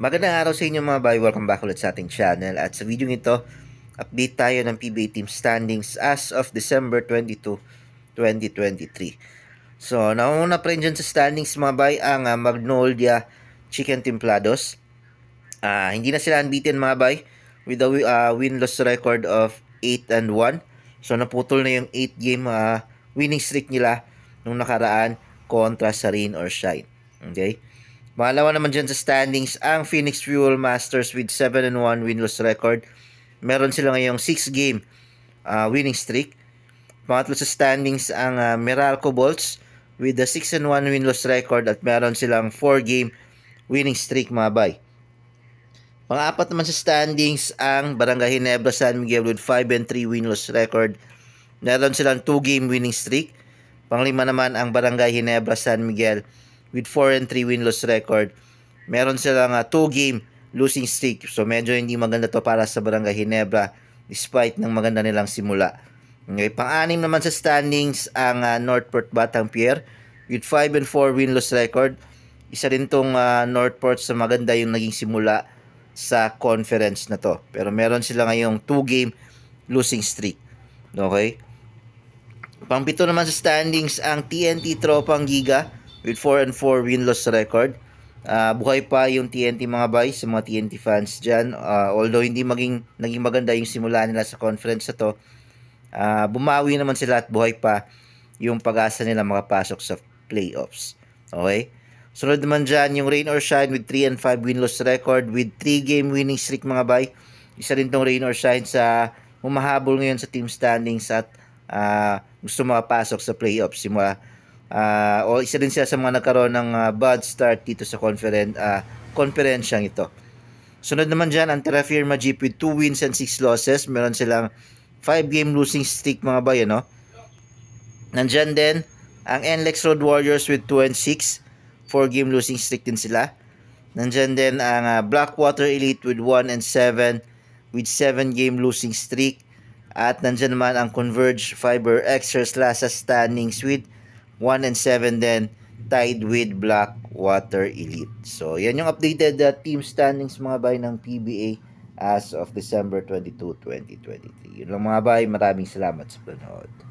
Magandang araw sa inyo mga bay, welcome back ulit sa ating channel at sa video nito, update tayo ng PBA team standings as of December 22, 2023. So, nauna pa rin dyan sa standings mga bay ang uh, Magnolia Chicken Templados. Uh, hindi na sila unbeaten mga bay with a uh, ah, win-loss record of 8 and 1. So, naputol na yung 8 game uh, winning streak nila nung nakaraan kontra sa Rain or Shine. Okay? Mahalawa naman dyan sa standings ang Phoenix Fuel Masters with 7 and 1 winless record. Meron sila ngayong 6 game uh, winning streak. Pangatlo sa standings ang uh, Meralco Bolts with a 6 and 1 winless record at meron silang 4 game winning streak mga bay. Pang-apat naman sa standings ang Barangay Hinebra San Miguel with 5 and 3 winless record. Meron silang 2 game winning streak. Panglima naman ang Barangay Hinebra San Miguel with 4 and 3 win-loss record. Meron sila silang 2 ah, game losing streak. So medyo hindi maganda to para sa Barangay Ginebra despite ng maganda nilang simula. Okay, pang-anim naman sa standings ang uh, Northport Batang Pier with 5 and 4 win-loss record. Isa rin tong uh, Northport sa maganda yung naging simula sa conference na to. Pero meron sila ngayong 2 game losing streak. Okay? pang Pampito naman sa standings ang TNT Tropang Giga with 4 and 4 win-loss record. Uh, buhay pa yung TNT mga boys, sa mga TNT fans dyan. Uh, although hindi maging, naging maganda yung simula nila sa conference na to, uh, bumawi naman sila at buhay pa yung pag-asa nila makapasok sa playoffs. Okay? Sunod naman dyan yung rain or shine with 3 and 5 win-loss record with 3 game winning streak mga bay. Isa rin tong rain or shine sa humahabol ngayon sa team standings at uh, gusto makapasok sa playoffs simula uh, o isa din siya sa mga nagkaroon ng uh, bad start dito sa conference uh, konferensyang ito. Sunod naman dyan, ang Terra Firma GP, with 2 wins and 6 losses. Meron silang 5-game losing streak mga bayan, no? Nandyan din, ang NLEX Road Warriors with 2 and 6. 4-game losing streak din sila. Nandyan din ang uh, Blackwater Elite with 1 and 7 with 7-game losing streak. At nandyan naman ang Converge Fiber Extras Lasa Standings with 1 and 7 then tied with Blackwater Elite. So, yan yung updated uh, team standings mga bay ng PBA as of December 22, 2023. Yun lang mga bay, maraming salamat sa panood.